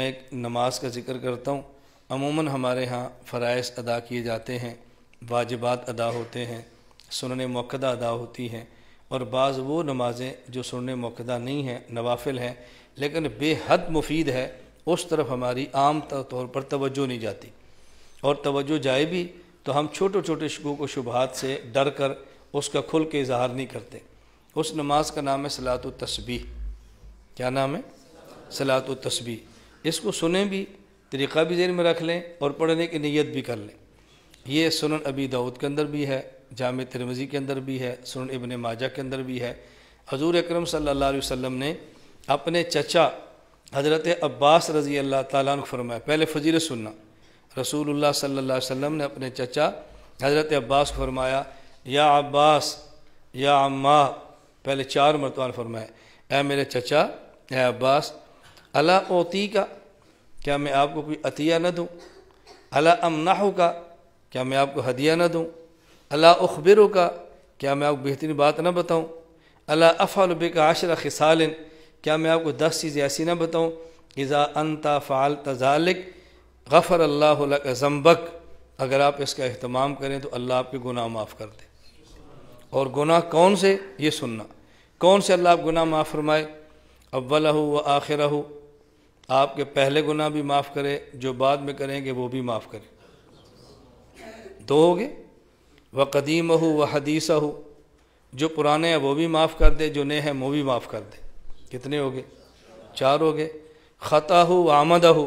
मैं एक नमाज का जिक्र करता हूँ अमूमन हमारे यहाँ फ़रज़ अदा किए जाते हैं वाजिबात अदा होते हैं सुनने मौकदा अदा होती हैं और बाज़ वो नमाज़ें जो सुनने मौकदा नहीं हैं नवाफिल हैं लेकिन बेहद मुफीद है उस तरफ हमारी आम तौर पर तोज्जो नहीं जाती और तोज्जो जाए भी तो हम छोटे छोटे शकूक को शुबहत से डर कर उसका खुल के इजहार नहीं करते उस नमाज का नाम है सलात तस्बी क्या नाम है सलात तस्बी इसको सुने भी तरीक़ा भी जेन में रख लें और पढ़ने की नीयत भी कर लें यह सुनन अबी दाऊद के अंदर भी है जाम तिरमजी के अंदर भी है सुन इबन माजा के अंदर भी है हजूर अक्रम सल्ला वसम ने अपने चचा हज़रत अब्बास रज़ी अल्लाह ताला फरमाया पहले फजीर सुनना रसूल सल्ला अलैहि ने अपने चचा हज़रत अब्बास फरमाया या अब्बास या अम्मा पहले चार मरतवान फरमाए ए मेरे चचा ए अब्बास अला ओती का क्या मैं आपको कोई अतिया न दूँ अला अमनाहू का क्या मैं आपको हदिया न दूँ अला उखबिर का क्या मैं आपको बेहतरीन बात ना बताऊँ अला अफ़ालबे का आशरा खिसालिन क्या मैं आपको दस चीज़ें ऐसी ना बताऊँ इज़ा अनता फ़ाल तजालिक गफ़र अल्लाह ज़म्बक अगर आप इसका अहतमाम करें तो अल्लाह आपके गुनाह माफ़ कर दे और गुनाह कौन से ये सुनना कौन से अल्लाह आप गुनाह माफ़ फरमाए अव्वल व आखिर आपके पहले गुनाह भी माफ़ करे जो बाद में करेंगे वो भी माफ़ करे दो हो गए व कदीम हो व हदीसा हो जो पुराने हैं वो भी माफ़ कर दे जो नए हैं वो भी माफ़ कर दे कितने हो गए चार हो गए ख़ता हो आमदा हो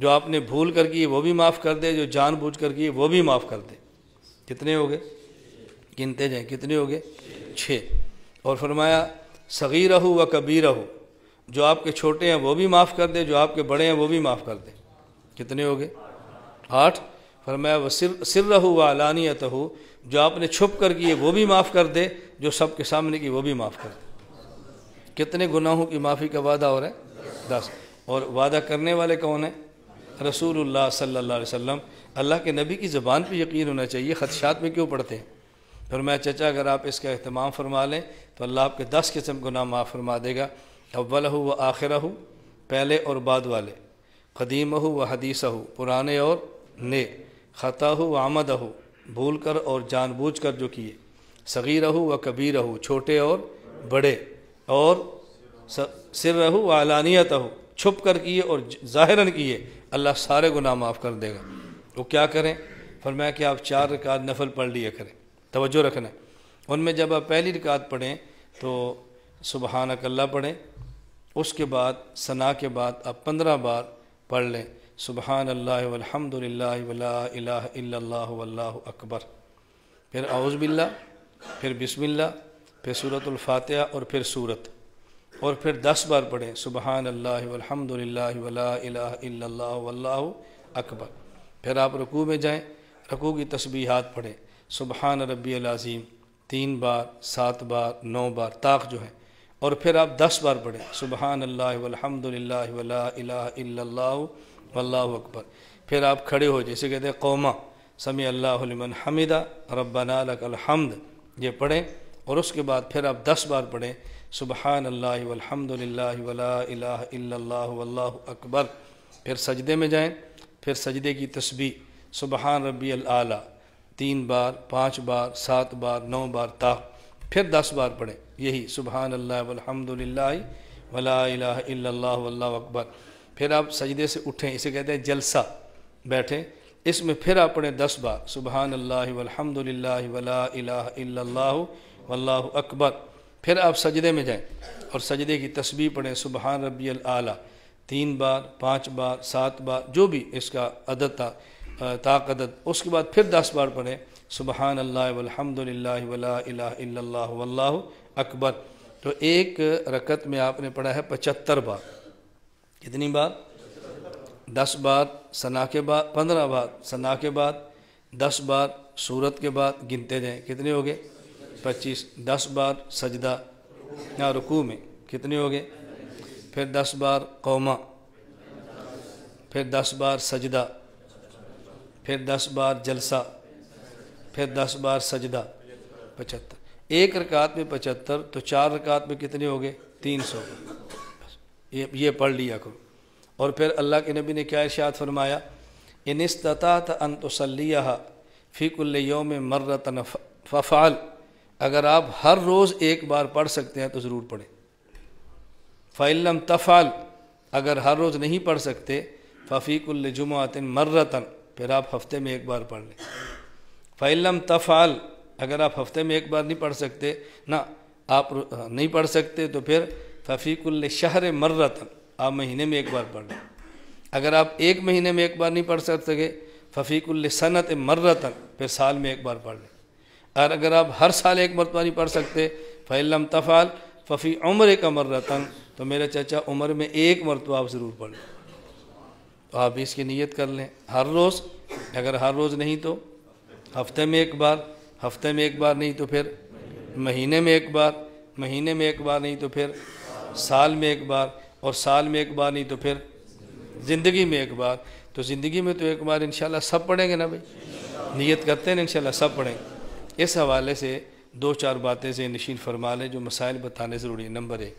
जो आपने भूल कर की वो भी माफ़ कर दे जो जानबूझ कर की वो भी माफ़ कर दे कितने हो गए गिनते जाए कितने हो गए छः और फरमाया सगीर हो व कबीर हो जो आपके छोटे हैं वो भी माफ़ कर दे जो आपके बड़े हैं वो भी माफ़ कर दे कितने हो गए आठ फिर मैं वह सिर सिर रहू व अलानियत हो जो आपने छुप कर किए वो भी माफ़ कर दे जो सबके सामने की वो भी माफ़ कर दे कितने गुनाहों की माफ़ी का वादा हो रहा है दस और वादा करने वाले कौन हैं रसूल सल्ला वसम अल्लाह के नबी की ज़बान पर यकीन होना चाहिए ख़दशात में क्यों पढ़ते हैं फिर मैं चचा अगर आप इसका अहतमाम फरमा लें तो अल्लाह आपके दस किस्म गुनाह माफ़ फरमा देगा अव्वल हो व आखिर हो पहले और बाद वाले कदीम हो व हदीस हो पुराने और ने ख़ता हो व आमद हो भूल कर और जानबूझ कर जो किए सगीर हो व कबीर हो छोटे और बड़े और सिर रहो व अलानियत हो छुप कर किए और ज़ाहिरन किए अल्लाह सारे गुनाह माफ़ कर देगा वो क्या करें फरमाया कि आप चार रकात नफल पढ़ लिया करें तवज्जो रखना उनमें जब आप पहली रकात पढ़ें तो सुबहानक अल्लाह पढ़ें उसके बाद सना के बाद आप पंद्रह बार पढ़ लें सुबहान अल्लाहमदिल्लाह अकबर फिर आउज़बिल्ला फिर बिस्मिल्ला फिर सूरतलफ़ातह और फिर सूरत और फिर दस बार पढ़ें सुबहान अल्लाहमदिल्लाह अकबर फिर आप रकू में जाएँ रकू की तस्बीहात पढ़ें सुबहान रबी अज़ीम तीन बार सात बार नौ बार ताक जो है और फिर आप दस बार पढ़ें सुबहान अल्लाह अकबर फिर आप खड़े हो जैसे कहते हैं कौमा समी अल्लाहमन हमिदा रबानकमद ये पढ़ें और उसके बाद फिर आप दस बार पढ़ें सुबहान अल्लाह वल्ला अकबर फिर सजदे में जाएँ फिर सजदे की तस्बी सुबहान रबी आला तीन बार पाँच बार सात बार नौ बार ताक़ फिर दस बार पढ़ें यही सुबहान अल्लाह वलहमदिल्ला अकबर फिर आप सजदे से उठें इसे कहते हैं जलसा बैठें इसमें फिर आप पढ़ें दस बार सुबहान अल्लाह वलहमदिल्ला वला वल्ल अकबर फिर आप सजदे में जाएं और सजदे की तस्वीर पढ़ें सुबहान रबी आला तीन बार पाँच बार सात बार जो भी इसका अदद था ताकदत उसके बाद फिर दस बार पढ़ें सुबहान अल्लाह वलहमदिल्ला अकबर तो एक रकत में आपने पढ़ा है पचहत्तर बार कितनी बार दस बार सना के बाद पंद्रह बार सना के बाद दस बार सूरत के बाद गिनते जाएँ कितने हो गए पच्चीस दस बार सजदा या रुकू में कितने हो गए फिर दस बार कौमा फिर दस बार सजदा फिर दस बार जलसा फिर दस बार सजदा पचहत्तर एक रकात में पचहत्तर तो चार रकात में कितने हो गए तीन सौ ये ये पढ़ लिया करो और फिर अल्लाह के नबी ने क्या इर्शाद फरमाया इन इस्ततात अंतसलिया फ़ीकुल्ल योम मर्रतन फ़फ़ाल अगर आप हर रोज़ एक बार पढ़ सकते हैं तो ज़रूर पढ़ें फ़ैलम तफ़ाल अगर हर रोज़ नहीं पढ़ सकते फ़फ़ीकुल जुमातिन मर्रतन फिर आप हफ्ते में एक बार पढ़ लें फ़ैलम तफ़ाल अगर आप हफ्ते में एक बार नहीं पढ़ सकते ना आप नहीं पढ़ सकते तो फिर फफीकुल शहर मर्रतन आप महीने में एक बार पढ़ लें अगर आप एक महीने में एक बार नहीं पढ़ सके फफीकुल सनत मर्रतन फिर साल में एक बार पढ़ लें और अगर आप हर साल एक मरतबा नहीं पढ़ सकते फ़ैलम तफ़ाल फ़फ़ी उम्र का मर्रतन तो मेरे चाचा उम्र में एक मरतबा आप ज़रूर पढ़ लें तो आप इसकी नीयत कर लें हर रोज़ अगर हर रोज़ नहीं तो हफ्ते में एक बार हफ्ते में एक बार नहीं तो फिर महीने में एक बार महीने में एक बार नहीं तो फिर साल में एक बार और साल में एक बार नहीं तो फिर ज़िंदगी में एक बार तो ज़िंदगी में तो एक बार इन सब पढ़ेंगे ना भाई नीयत करते हैं इन सब पढ़ेंगे इस हवाले से दो चार बातें से नशीन फरमा लें जो मसाइल बताने ज़रूरी है नंबर एक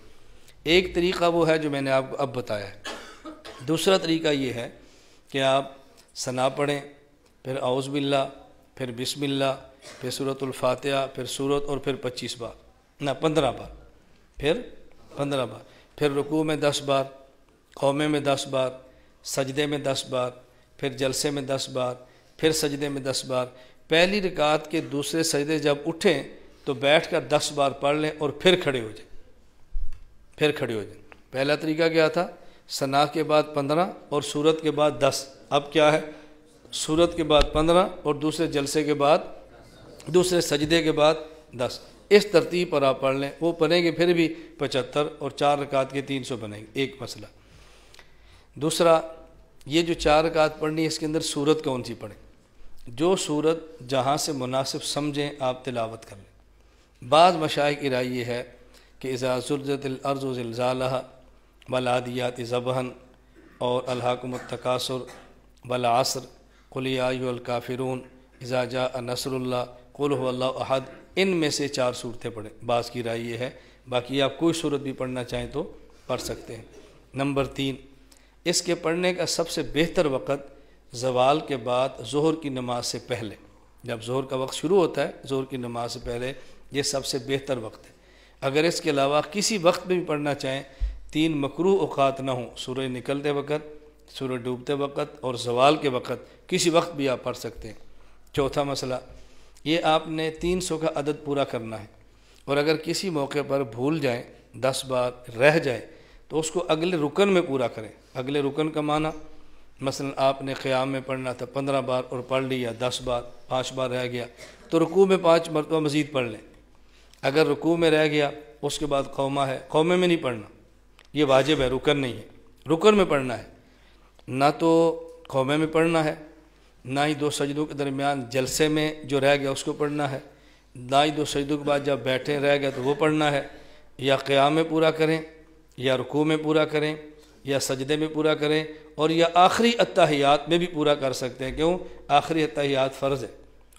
एक तरीका वो है जो मैंने आपको अब बताया है दूसरा तरीका ये है कि आप सना पढ़ें फिर आउज़ बिल्ला फिर बिस्मिल्ला फिर सूरतुल्फातहा फिर सूरत और फिर पच्चीस बार ना पंद्रह बार फिर पंद्रह बार फिर रुकू में दस बार कौमे में दस बार सजदे में दस बार फिर जलसे में दस बार फिर सजदे में दस बार पहली रिकात के दूसरे सजदे जब उठें तो बैठ कर दस बार पढ़ लें और फिर खड़े हो जाए फिर खड़े हो जाए पहला तरीका क्या था सना के बाद पंद्रह और सूरत के बाद दस अब क्या है सूरत के बाद पंद्रह और दूसरे जलसे के बाद दूसरे सजदे के बाद दस इस तरतीब पर आप पढ़ लें वो पढ़ेंगे फिर भी पचहत्तर और चार रकात के तीन सौ बनेंगे एक मसला दूसरा ये जो चार रकात पढ़नी है इसके अंदर सूरत कौन सी पढ़ें जो सूरत जहाँ से मुनासिब समझें आप तिलावत कर लें बाद मशाए की राय यह है कि इज़ाज़ुलज़लज़ाला वलादियात ज़बहन और वल आसर कुलियाल काफिरून इजाजा नसरुल्ला अहद इन में से चार सूरतें पढ़ें बास की राय ये है बाकी आप कोई सूरत भी पढ़ना चाहें तो पढ़ सकते हैं नंबर तीन इसके पढ़ने का सबसे बेहतर वक़्त जवाल के बाद जहर की नमाज से पहले जब जहर का वक्त शुरू होता है जहर की नमाज से पहले ये सबसे बेहतर वक्त है अगर इसके अलावा किसी वक्त में भी पढ़ना चाहें तीन मकरू अवत ना हों सूर्य निकलते वक़्त सूर्य डूबते वक़्त और जवाल के वक़्त किसी वक्त भी आप पढ़ सकते हैं चौथा मसला ये आपने 300 का अदद पूरा करना है और अगर किसी मौके पर भूल जाएं दस बार रह जाए तो उसको अगले रुकन में पूरा करें अगले रुकन का माना मसलन आपने क़्याम में पढ़ना था पंद्रह बार और पढ़ लिया दस बार पाँच बार रह गया तो रुकू में पाँच मरतबा मज़ीद पढ़ लें अगर रुकू में रह गया उसके बाद कौमा है कौमे में नहीं पढ़ना ये वाजिब है रुकन नहीं है रुकन में पढ़ना है ना तो कौमे में पढ़ना है ना ही दो सजदों के दरमियान जलसे में जो रह गया उसको पढ़ना है ना ही दो सजदों के बाद जब बैठे रह गया तो वो पढ़ना है या क़्याम में पूरा करें या रुकू में पूरा करें या सजदे में पूरा करें और या आखिरी अतहियात में भी पूरा कर सकते हैं क्यों आखिरी अतहियात फ़र्ज़ है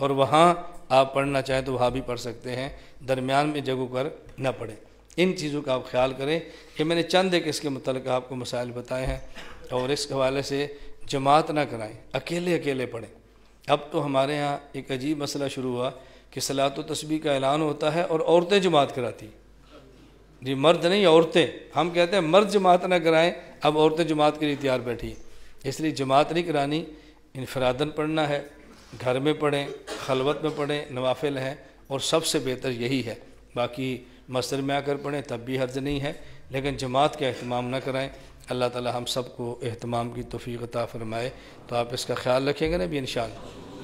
और वहाँ आप पढ़ना चाहें तो वहाँ भी पढ़ सकते हैं दरमियान में जगह कर ना पढ़ें इन चीज़ों का आप ख्याल करें कि मैंने चंद एक इसके मतलब आपको मसाइल बताए हैं और इस हवाले से जमात ना कराएं अकेले अकेले पढ़ें अब तो हमारे यहाँ एक अजीब मसला शुरू हुआ कि सलात तस्बी का ऐलान होता है और औरतें जमात कराती जी मर्द नहीं औरतें हम कहते हैं मर्द जमात ना कराएं अब औरतें जमात के लिए तैयार बैठी इसलिए जमात नहीं करानी इनफरादन पढ़ना है घर में पढ़ें खलवत में पढ़ें नवाफिल हैं और सबसे बेहतर यही है बाकी मस्जिद में आकर पढ़ें तब भी हर्ज नहीं है लेकिन जमात का अहतमाम ना कराएं अल्लाह ताला हम सबको अहतमाम की तोफ़ी अता फ़रमाए तो आप इसका ख्याल रखेंगे ना भी इन